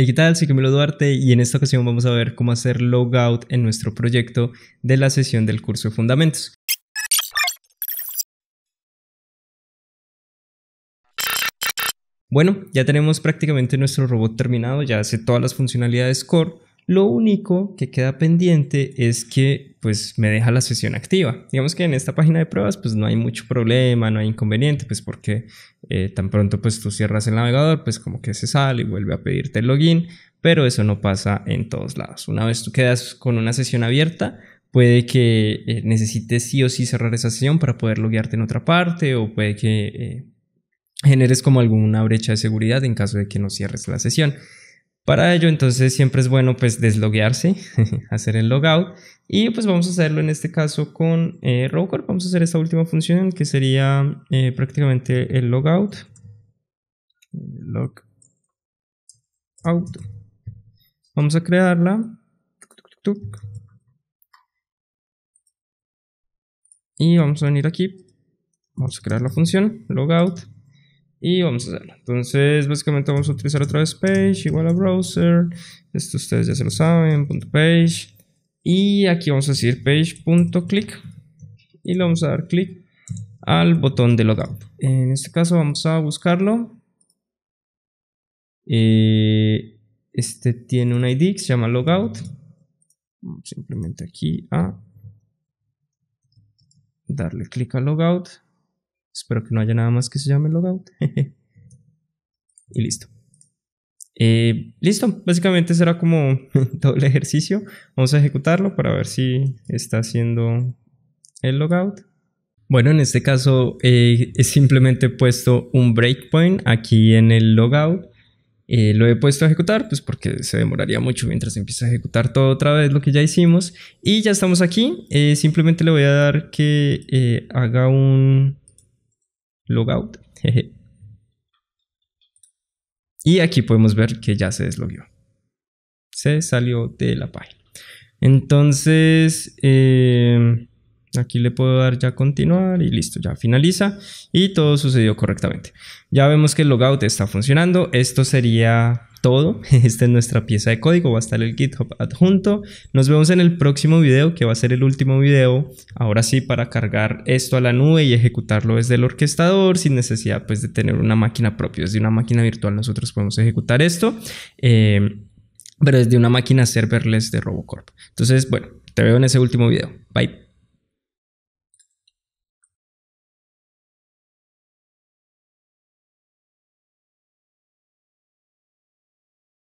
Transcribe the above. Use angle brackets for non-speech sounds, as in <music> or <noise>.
Hey, ¿qué tal? Soy Camilo Duarte y en esta ocasión vamos a ver cómo hacer logout en nuestro proyecto de la sesión del curso de Fundamentos. Bueno, ya tenemos prácticamente nuestro robot terminado, ya hace todas las funcionalidades core. Lo único que queda pendiente es que pues me deja la sesión activa. Digamos que en esta página de pruebas pues no hay mucho problema, no hay inconveniente, pues porque eh, tan pronto pues tú cierras el navegador, pues como que se sale y vuelve a pedirte el login, pero eso no pasa en todos lados. Una vez tú quedas con una sesión abierta, puede que eh, necesites sí o sí cerrar esa sesión para poder loguearte en otra parte o puede que eh, generes como alguna brecha de seguridad en caso de que no cierres la sesión. Para ello entonces siempre es bueno pues desloguearse, <laughs> hacer el logout y pues vamos a hacerlo en este caso con eh, Rocker. Vamos a hacer esta última función que sería eh, prácticamente el logout. Logout. Vamos a crearla. Y vamos a venir aquí. Vamos a crear la función logout. Y vamos a hacerlo. Entonces, básicamente vamos a utilizar otra vez page igual a browser. Esto ustedes ya se lo saben, punto page. Y aquí vamos a decir page.click. Y le vamos a dar clic al botón de logout. En este caso vamos a buscarlo. Eh, este tiene un ID que se llama logout. simplemente aquí a darle clic a logout. Espero que no haya nada más que se llame logout. <laughs> y listo. Eh, listo, básicamente será como <laughs> doble ejercicio. Vamos a ejecutarlo para ver si está haciendo el logout. Bueno, en este caso eh, simplemente he puesto un breakpoint aquí en el logout. Eh, lo he puesto a ejecutar, pues porque se demoraría mucho mientras empieza a ejecutar todo otra vez lo que ya hicimos. Y ya estamos aquí. simplemente le voy a dar que haga un logout. Y aquí podemos ver que ya se deslogueó. Se salió de la página. Entonces, em, aquí le puedo dar ya continuar y listo, ya finaliza. Y todo sucedió correctamente. Ya vemos que el logout está funcionando. Esto sería todo. <laughs> Esta es nuestra pieza de código, va a estar el GitHub adjunto. Nos vemos en el próximo video, que va a ser el último video, ahora sí, para cargar esto a la nube y ejecutarlo desde el orquestador sin necesidad pues, de tener una máquina propia. Desde una máquina virtual nosotros podemos ejecutar esto, eh, pero desde una máquina serverless de Robocorp. Entonces, bueno, te veo en ese último video. Bye.